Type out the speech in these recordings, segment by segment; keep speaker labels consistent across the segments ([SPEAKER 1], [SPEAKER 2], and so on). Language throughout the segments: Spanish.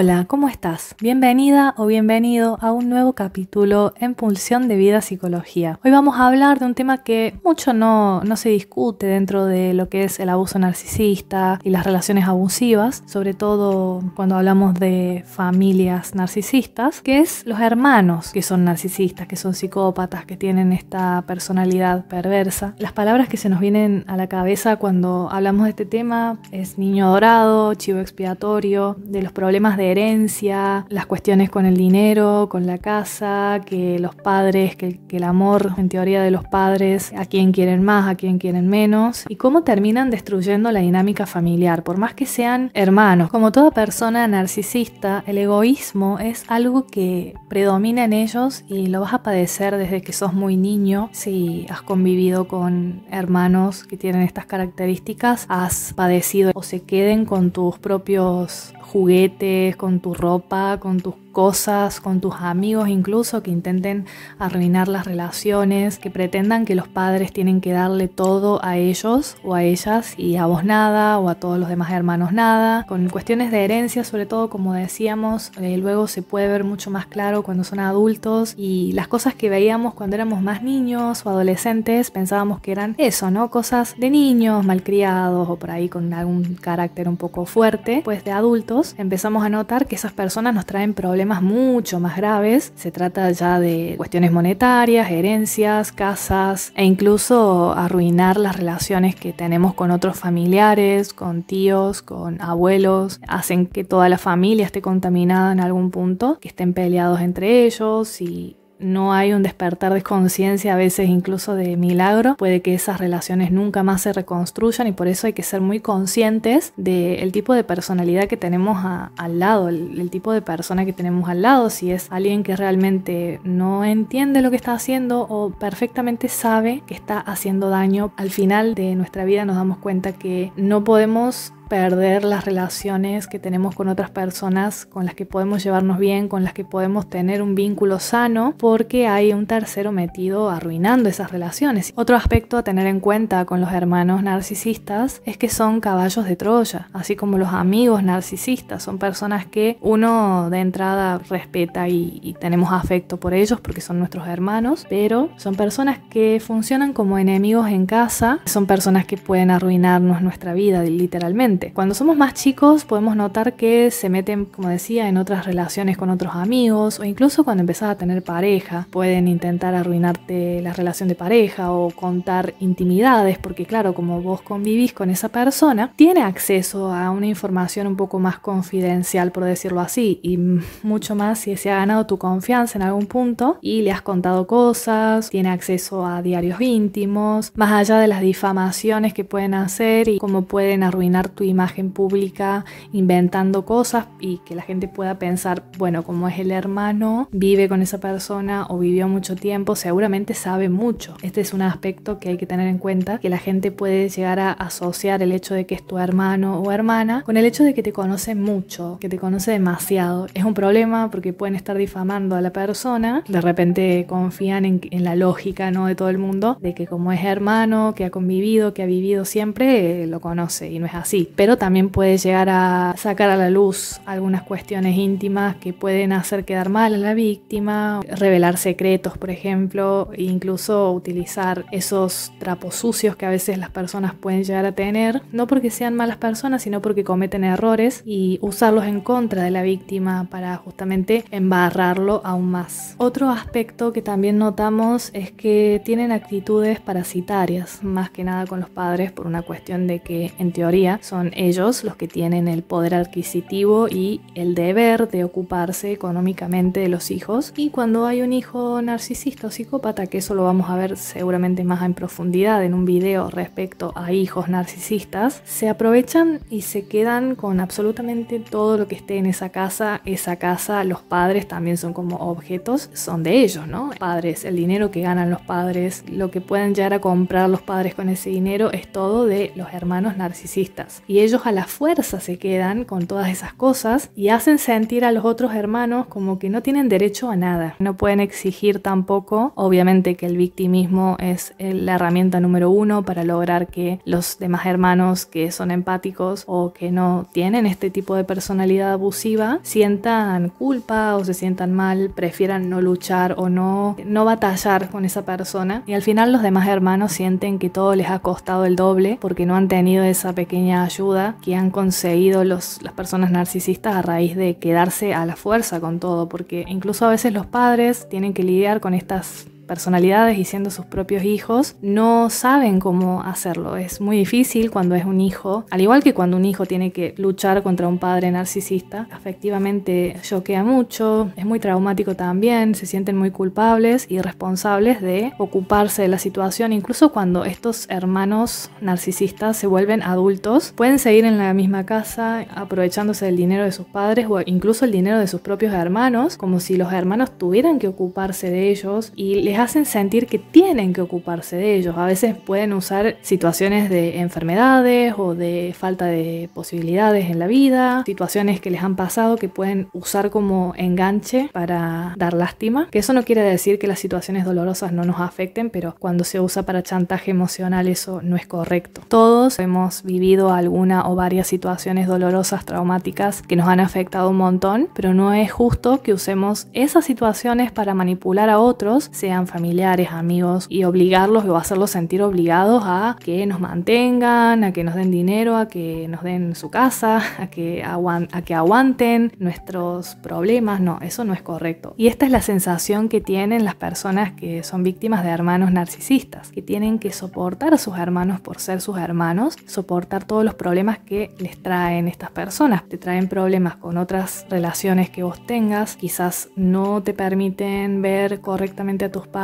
[SPEAKER 1] Hola, ¿cómo estás? Bienvenida o bienvenido a un nuevo capítulo en Pulsión de Vida Psicología. Hoy vamos a hablar de un tema que mucho no, no se discute dentro de lo que es el abuso narcisista y las relaciones abusivas, sobre todo cuando hablamos de familias narcisistas, que es los hermanos que son narcisistas, que son psicópatas, que tienen esta personalidad perversa. Las palabras que se nos vienen a la cabeza cuando hablamos de este tema es niño dorado, chivo expiatorio, de los problemas de herencia, las cuestiones con el dinero, con la casa, que los padres, que, que el amor en teoría de los padres, a quién quieren más, a quién quieren menos, y cómo terminan destruyendo la dinámica familiar, por más que sean hermanos. Como toda persona narcisista, el egoísmo es algo que predomina en ellos y lo vas a padecer desde que sos muy niño. Si has convivido con hermanos que tienen estas características, has padecido o se queden con tus propios juguetes, con tu ropa, con tus cosas, con tus amigos incluso, que intenten arruinar las relaciones, que pretendan que los padres tienen que darle todo a ellos o a ellas y a vos nada o a todos los demás hermanos nada. Con cuestiones de herencia, sobre todo como decíamos, eh, luego se puede ver mucho más claro cuando son adultos y las cosas que veíamos cuando éramos más niños o adolescentes pensábamos que eran eso, ¿no? Cosas de niños malcriados o por ahí con algún carácter un poco fuerte, pues de adultos empezamos a notar que esas personas nos traen problemas problemas mucho más graves. Se trata ya de cuestiones monetarias, herencias, casas e incluso arruinar las relaciones que tenemos con otros familiares, con tíos, con abuelos. Hacen que toda la familia esté contaminada en algún punto, que estén peleados entre ellos y no hay un despertar de conciencia, a veces incluso de milagro, puede que esas relaciones nunca más se reconstruyan y por eso hay que ser muy conscientes del tipo de personalidad que tenemos al lado, el tipo de persona que tenemos al lado, si es alguien que realmente no entiende lo que está haciendo o perfectamente sabe que está haciendo daño, al final de nuestra vida nos damos cuenta que no podemos perder las relaciones que tenemos con otras personas con las que podemos llevarnos bien, con las que podemos tener un vínculo sano, porque hay un tercero metido arruinando esas relaciones. Otro aspecto a tener en cuenta con los hermanos narcisistas es que son caballos de Troya, así como los amigos narcisistas, son personas que uno de entrada respeta y, tenemos afecto por ellos porque son nuestros hermanos, pero son personas que funcionan como enemigos en casa, son personas que pueden arruinarnos nuestra vida literalmente cuando somos más chicos podemos notar que se meten, como decía, en otras relaciones con otros amigos o incluso cuando empezás a tener pareja. Pueden intentar arruinarte la relación de pareja o contar intimidades porque claro, como vos convivís con esa persona, tiene acceso a una información un poco más confidencial, por decirlo así, y mucho más si se ha ganado tu confianza en algún punto y le has contado cosas, tiene acceso a diarios íntimos, más allá de las difamaciones que pueden hacer y cómo pueden arruinar tu imagen pública inventando cosas y que la gente pueda pensar, bueno, como es el hermano, vive con esa persona o vivió mucho tiempo, seguramente sabe mucho. Este es un aspecto que hay que tener en cuenta, que la gente puede llegar a asociar el hecho de que es tu hermano o hermana con el hecho de que te conoce mucho, que te conoce demasiado. Es un problema porque pueden estar difamando a la persona, de repente confían en, la lógica ¿no? de todo el mundo, de que como es hermano, que ha convivido, que ha vivido siempre, eh, lo conoce y no es así pero también puede llegar a sacar a la luz algunas cuestiones íntimas que pueden hacer quedar mal a la víctima, revelar secretos, por ejemplo, e incluso utilizar esos trapos sucios que a veces las personas pueden llegar a tener, no porque sean malas personas, sino porque cometen errores y usarlos en contra de la víctima para justamente embarrarlo aún más. Otro aspecto que también notamos es que tienen actitudes parasitarias, más que nada con los padres, por una cuestión de que en teoría son ellos los que tienen el poder adquisitivo y el deber de ocuparse económicamente de los hijos. Y cuando hay un hijo narcisista o psicópata, que eso lo vamos a ver seguramente más en profundidad en un video respecto a hijos narcisistas, se aprovechan y se quedan con absolutamente todo lo que esté en esa casa. Esa casa, los padres también son como objetos, son de ellos, ¿no? Padres, el dinero que ganan los padres, lo que pueden llegar a comprar los padres con ese dinero es todo de los hermanos narcisistas. Y ellos a la fuerza se quedan con todas esas cosas y hacen sentir a los otros hermanos como que no tienen derecho a nada. No pueden exigir tampoco, obviamente que el victimismo es la herramienta número uno para lograr que los demás hermanos que son empáticos o que no tienen este tipo de personalidad abusiva sientan culpa o se sientan mal, prefieran no luchar o no, no batallar con esa persona. Y al final los demás hermanos sienten que todo les ha costado el doble porque no han tenido esa pequeña ayuda que han conseguido los, las personas narcisistas a raíz de quedarse a la fuerza con todo, porque incluso a veces los padres tienen que lidiar con estas personalidades y siendo sus propios hijos, no saben cómo hacerlo. Es muy difícil cuando es un hijo, al igual que cuando un hijo tiene que luchar contra un padre narcisista, efectivamente choquea mucho, es muy traumático también, se sienten muy culpables y responsables de ocuparse de la situación, incluso cuando estos hermanos narcisistas se vuelven adultos, pueden seguir en la misma casa aprovechándose del dinero de sus padres o incluso el dinero de sus propios hermanos, como si los hermanos tuvieran que ocuparse de ellos y les hacen sentir que tienen que ocuparse de ellos. A veces pueden usar situaciones de enfermedades o de falta de posibilidades en la vida, situaciones que les han pasado que pueden usar como enganche para dar lástima. Que eso no quiere decir que las situaciones dolorosas no nos afecten, pero cuando se usa para chantaje emocional eso no es correcto. Todos hemos vivido alguna o varias situaciones dolorosas, traumáticas, que nos han afectado un montón, pero no es justo que usemos esas situaciones para manipular a otros, sean familiares, amigos, y obligarlos o hacerlos sentir obligados a que nos mantengan, a que nos den dinero, a que nos den su casa, a que, a que aguanten nuestros problemas. No, eso no es correcto. Y esta es la sensación que tienen las personas que son víctimas de hermanos narcisistas, que tienen que soportar a sus hermanos por ser sus hermanos, soportar todos los problemas que les traen estas personas. Te traen problemas con otras relaciones que vos tengas, quizás no te permiten ver correctamente a tus padres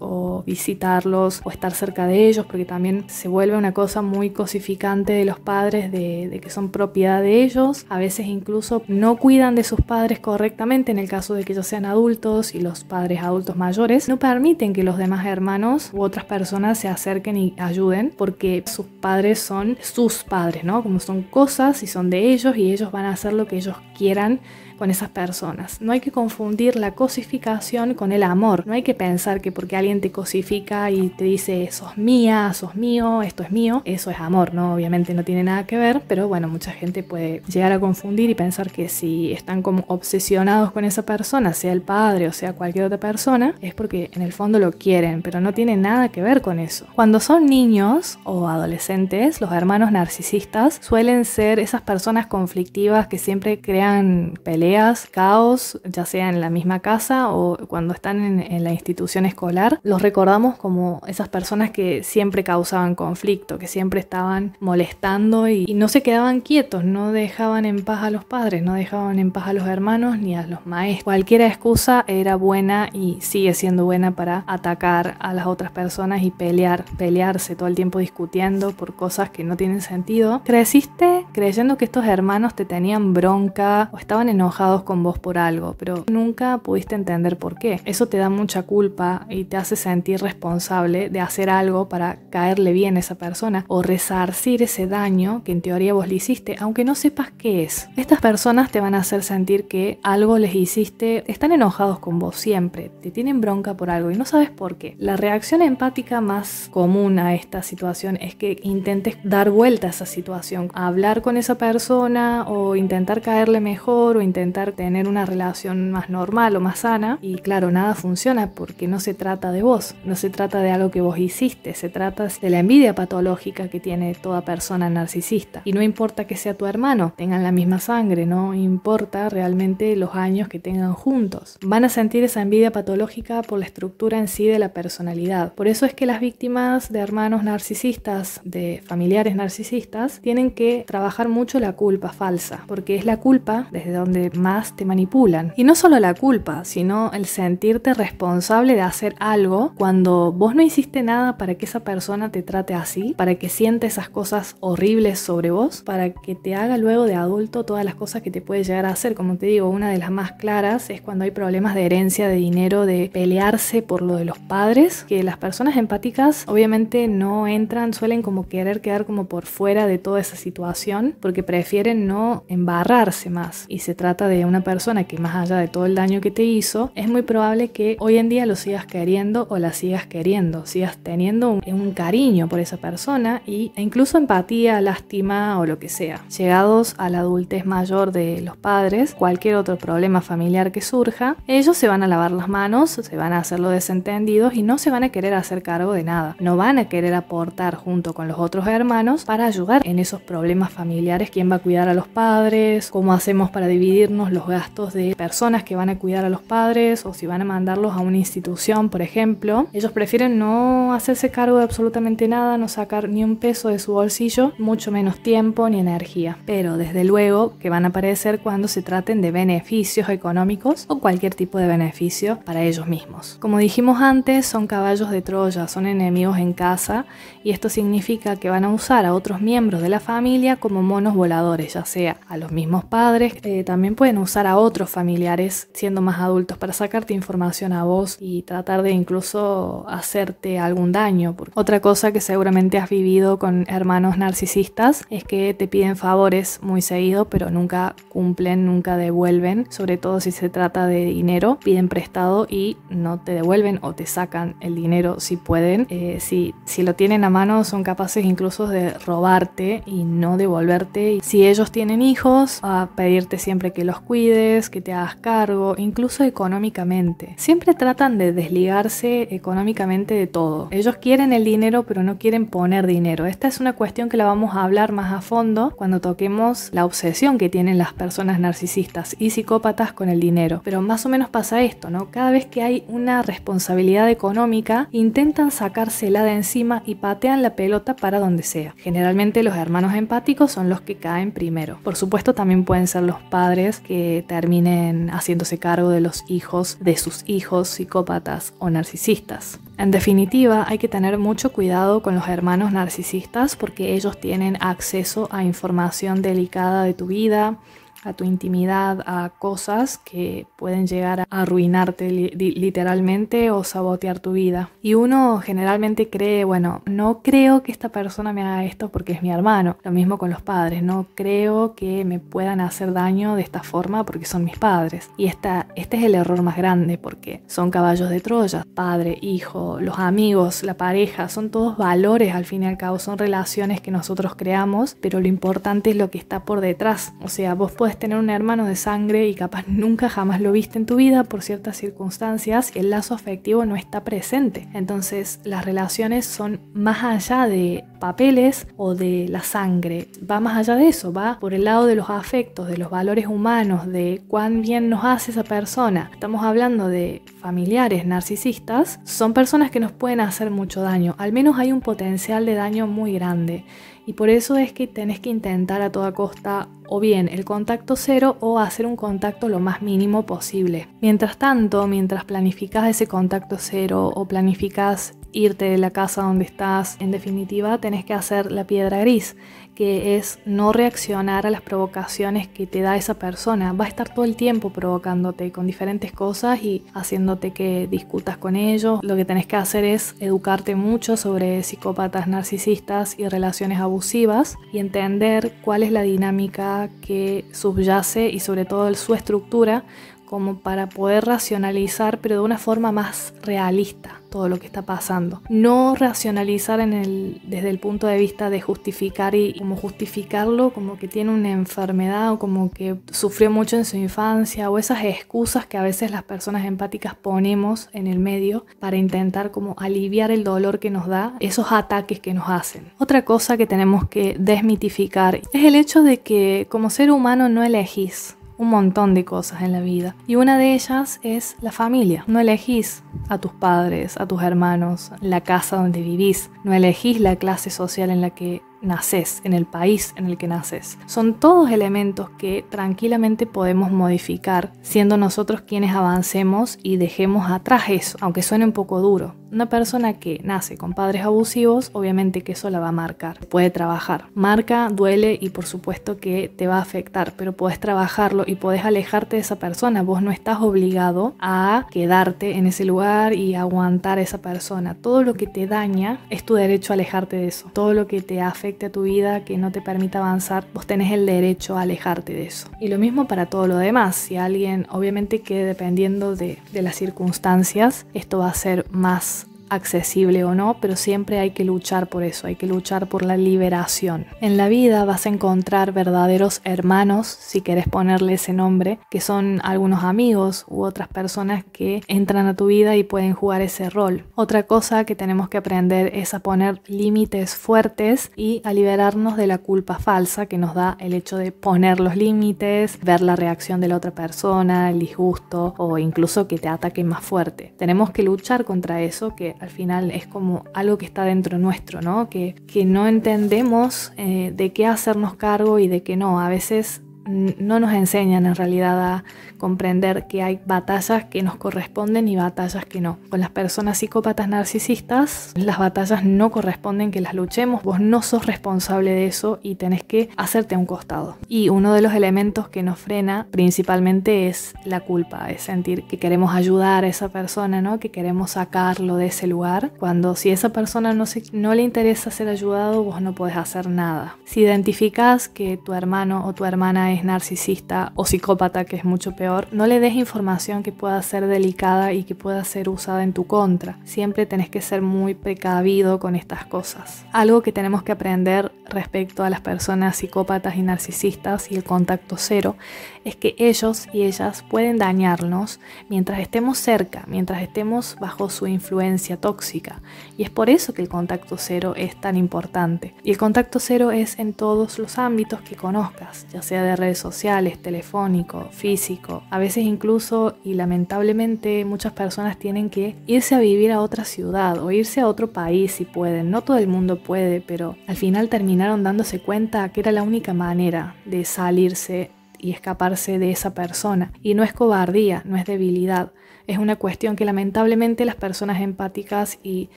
[SPEAKER 1] o visitarlos o estar cerca de ellos, porque también se vuelve una cosa muy cosificante de los padres de que son propiedad de ellos. A veces incluso no cuidan de sus padres correctamente en el caso de que ellos sean adultos y los padres adultos mayores. No permiten que los demás hermanos u otras personas se acerquen y ayuden porque sus padres son sus padres, ¿no? Como son cosas y son de ellos y ellos van a hacer lo que ellos quieran con esas personas. No hay que confundir la cosificación con el amor. No hay que pensar que porque alguien te cosifica y te dice sos mía, sos mío, esto es mío, eso es amor, ¿no? Obviamente no tiene nada que ver, pero bueno, mucha gente puede llegar a confundir y pensar que si están como obsesionados con esa persona, sea el padre o sea cualquier otra persona, es porque en el fondo lo quieren, pero no tiene nada que ver con eso. Cuando son niños o adolescentes, los hermanos narcisistas suelen ser esas personas conflictivas que siempre crean peleas caos, ya sea en la misma casa o cuando están en, la institución escolar, los recordamos como esas personas que siempre causaban conflicto, que siempre estaban molestando y, no se quedaban quietos, no dejaban en paz a los padres, no dejaban en paz a los hermanos ni a los maestros. Cualquier excusa era buena y sigue siendo buena para atacar a las otras personas y pelear, pelearse todo el tiempo discutiendo por cosas que no tienen sentido. ¿Creciste creyendo que estos hermanos te tenían bronca o estaban enojados? con vos por algo, pero nunca pudiste entender por qué. Eso te da mucha culpa y te hace sentir responsable de hacer algo para caerle bien a esa persona o resarcir ese daño que en teoría vos le hiciste, aunque no sepas qué es. Estas personas te van a hacer sentir que algo les hiciste, están enojados con vos siempre, te tienen bronca por algo y no sabes por qué. La reacción empática más común a esta situación es que intentes dar vuelta a esa situación, hablar con esa persona o intentar caerle mejor o intentar tener una relación más normal o más sana y claro, nada funciona porque no se trata de vos, no se trata de algo que vos hiciste, se trata de la envidia patológica que tiene toda persona narcisista. Y no importa que sea tu hermano, tengan la misma sangre, no importa realmente los años que tengan juntos. Van a sentir esa envidia patológica por la estructura en sí de la personalidad. Por eso es que las víctimas de hermanos narcisistas, de familiares narcisistas, tienen que trabajar mucho la culpa falsa, porque es la culpa desde donde más te manipulan. Y no solo la culpa, sino el sentirte responsable de hacer algo cuando vos no hiciste nada para que esa persona te trate así, para que siente esas cosas horribles sobre vos, para que te haga luego de adulto todas las cosas que te puede llegar a hacer. Como te digo, una de las más claras es cuando hay problemas de herencia, de dinero, de pelearse por lo de los padres, que las personas empáticas obviamente no entran, suelen como querer quedar como por fuera de toda esa situación porque prefieren no embarrarse más y se trata de una persona que más allá de todo el daño que te hizo, es muy probable que hoy en día lo sigas queriendo o la sigas queriendo, sigas teniendo un, cariño por esa persona y, e incluso empatía, lástima o lo que sea. Llegados a la adultez mayor de los padres, cualquier otro problema familiar que surja, ellos se van a lavar las manos, se van a hacer los desentendidos y no se van a querer hacer cargo de nada. No van a querer aportar junto con los otros hermanos para ayudar en esos problemas familiares, quién va a cuidar a los padres, cómo hacemos para dividir los gastos de personas que van a cuidar a los padres o si van a mandarlos a una institución, por ejemplo. Ellos prefieren no hacerse cargo de absolutamente nada, no sacar ni un peso de su bolsillo, mucho menos tiempo ni energía. Pero desde luego que van a aparecer cuando se traten de beneficios económicos o cualquier tipo de beneficio para ellos mismos. Como dijimos antes, son caballos de Troya, son enemigos en casa y esto significa que van a usar a otros miembros de la familia como monos voladores, ya sea a los mismos padres, eh, también pueden usar a otros familiares siendo más adultos para sacarte información a vos y tratar de incluso hacerte algún daño. Otra cosa que seguramente has vivido con hermanos narcisistas es que te piden favores muy seguido, pero nunca cumplen, nunca devuelven, sobre todo si se trata de dinero, piden prestado y no te devuelven o te sacan el dinero si pueden. Eh, si, si lo tienen a mano son capaces incluso de robarte y no devolverte. Si ellos tienen hijos, a pedirte siempre que lo los cuides, que te hagas cargo, incluso económicamente. Siempre tratan de desligarse económicamente de todo. Ellos quieren el dinero, pero no quieren poner dinero. Esta es una cuestión que la vamos a hablar más a fondo cuando toquemos la obsesión que tienen las personas narcisistas y psicópatas con el dinero. Pero más o menos pasa esto, ¿no? Cada vez que hay una responsabilidad económica, intentan sacársela de encima y patean la pelota para donde sea. Generalmente los hermanos empáticos son los que caen primero. Por supuesto, también pueden ser los padres que terminen haciéndose cargo de los hijos de sus hijos psicópatas o narcisistas. En definitiva, hay que tener mucho cuidado con los hermanos narcisistas porque ellos tienen acceso a información delicada de tu vida, a tu intimidad, a cosas que pueden llegar a arruinarte literalmente o sabotear tu vida. Y uno generalmente cree, bueno, no creo que esta persona me haga esto porque es mi hermano. Lo mismo con los padres, no creo que me puedan hacer daño de esta forma porque son mis padres. Y esta, este es el error más grande porque son caballos de Troya, padre, hijo, los amigos, la pareja, son todos valores al fin y al cabo, son relaciones que nosotros creamos, pero lo importante es lo que está por detrás. O sea, vos tener un hermano de sangre y capaz nunca jamás lo viste en tu vida por ciertas circunstancias el lazo afectivo no está presente. Entonces las relaciones son más allá de papeles o de la sangre, va más allá de eso, va por el lado de los afectos, de los valores humanos, de cuán bien nos hace esa persona. Estamos hablando de familiares narcisistas, son personas que nos pueden hacer mucho daño, al menos hay un potencial de daño muy grande. Y por eso es que tenés que intentar a toda costa o bien el contacto cero o hacer un contacto lo más mínimo posible. Mientras tanto, mientras planificas ese contacto cero o planificas irte de la casa donde estás. En definitiva, tenés que hacer la piedra gris, que es no reaccionar a las provocaciones que te da esa persona. Va a estar todo el tiempo provocándote con diferentes cosas y haciéndote que discutas con ellos. Lo que tenés que hacer es educarte mucho sobre psicópatas narcisistas y relaciones abusivas y entender cuál es la dinámica que subyace y sobre todo su estructura como para poder racionalizar, pero de una forma más realista todo lo que está pasando. No racionalizar desde el punto de vista de justificar y como justificarlo como que tiene una enfermedad o como que sufrió mucho en su infancia o esas excusas que a veces las personas empáticas ponemos en el medio para intentar como aliviar el dolor que nos da esos ataques que nos hacen. Otra cosa que tenemos que desmitificar es el hecho de que como ser humano no elegís un montón de cosas en la vida. Y una de ellas es la familia. No elegís a tus padres, a tus hermanos, la casa donde vivís. No elegís la clase social en la que naces, en el país en el que naces. Son todos elementos que tranquilamente podemos modificar, siendo nosotros quienes avancemos y dejemos atrás eso, aunque suene un poco duro. Una persona que nace con padres abusivos, obviamente que eso la va a marcar, puede trabajar. Marca, duele y por supuesto que te va a afectar, pero puedes trabajarlo y puedes alejarte de esa persona. Vos no estás obligado a quedarte en ese lugar y aguantar a esa persona. Todo lo que te daña es tu derecho a alejarte de eso. Todo lo que te afecta a tu vida, que no te permita avanzar, vos tenés el derecho a alejarte de eso. Y lo mismo para todo lo demás. Si alguien, obviamente que dependiendo de, de las circunstancias, esto va a ser más accesible o no, pero siempre hay que luchar por eso, hay que luchar por la liberación. En la vida vas a encontrar verdaderos hermanos, si quieres ponerle ese nombre, que son algunos amigos u otras personas que entran a tu vida y pueden jugar ese rol. Otra cosa que tenemos que aprender es a poner límites fuertes y a liberarnos de la culpa falsa que nos da el hecho de poner los límites, ver la reacción de la otra persona, el disgusto o incluso que te ataque más fuerte. Tenemos que luchar contra eso que al final es como algo que está dentro nuestro, ¿no? Que, que no entendemos eh, de qué hacernos cargo y de qué no. A veces no nos enseñan en realidad a comprender que hay batallas que nos corresponden y batallas que no. Con las personas psicópatas narcisistas, las batallas no corresponden que las luchemos, vos no sos responsable de eso y tenés que hacerte un costado. Y uno de los elementos que nos frena principalmente es la culpa, es sentir que queremos ayudar a esa persona, ¿no? que queremos sacarlo de ese lugar, cuando si esa persona no, no le interesa ser ayudado, vos no podés hacer nada. Si identificás que tu hermano o tu hermana es narcisista o psicópata, que es mucho peor, no le des información que pueda ser delicada y que pueda ser usada en tu contra. Siempre tenés que ser muy precavido con estas cosas. Algo que tenemos que aprender respecto a las personas psicópatas y narcisistas y el contacto cero es que ellos y ellas pueden dañarnos mientras estemos cerca, mientras estemos bajo su influencia tóxica. Y es por eso que el contacto cero es tan importante. Y el contacto cero es en todos los ámbitos que conozcas, ya sea de sociales, telefónico, físico. A veces incluso y lamentablemente muchas personas tienen que irse a vivir a otra ciudad o irse a otro país si pueden. No todo el mundo puede, pero al final terminaron dándose cuenta que era la única manera de salirse y escaparse de esa persona. Y no es cobardía, no es debilidad. Es una cuestión que lamentablemente las personas empáticas y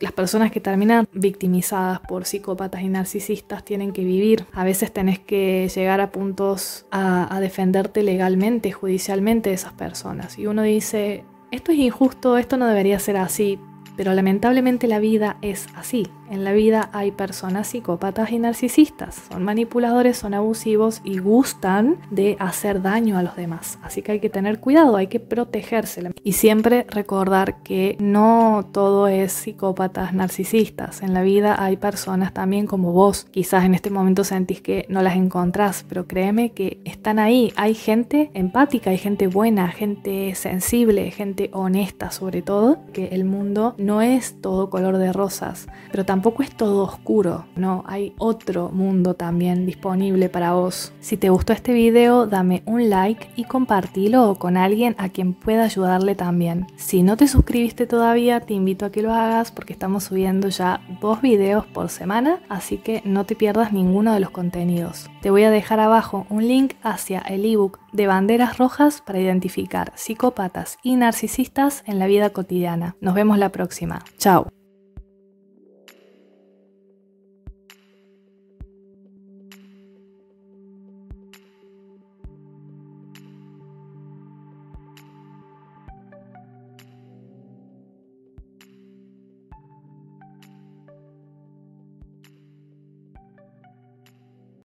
[SPEAKER 1] las personas que terminan victimizadas por psicópatas y narcisistas tienen que vivir. A veces tenés que llegar a puntos a, defenderte legalmente, judicialmente de esas personas. Y uno dice, esto es injusto, esto no debería ser así, pero lamentablemente la vida es así. En la vida hay personas psicópatas y narcisistas, son manipuladores, son abusivos y gustan de hacer daño a los demás. Así que hay que tener cuidado, hay que protegérsela. Y siempre recordar que no todo es psicópatas, narcisistas. En la vida hay personas también como vos. Quizás en este momento sentís que no las encontrás, pero créeme que están ahí. Hay gente empática, hay gente buena, gente sensible, gente honesta sobre todo, que el mundo no es todo color de rosas, pero tampoco tampoco es todo oscuro, no, hay otro mundo también disponible para vos. Si te gustó este video, dame un like y compartilo con alguien a quien pueda ayudarle también. Si no te suscribiste todavía, te invito a que lo hagas porque estamos subiendo ya dos videos por semana, así que no te pierdas ninguno de los contenidos. Te voy a dejar abajo un link hacia el ebook de banderas rojas para identificar psicópatas y narcisistas en la vida cotidiana. Nos vemos la próxima. Chao.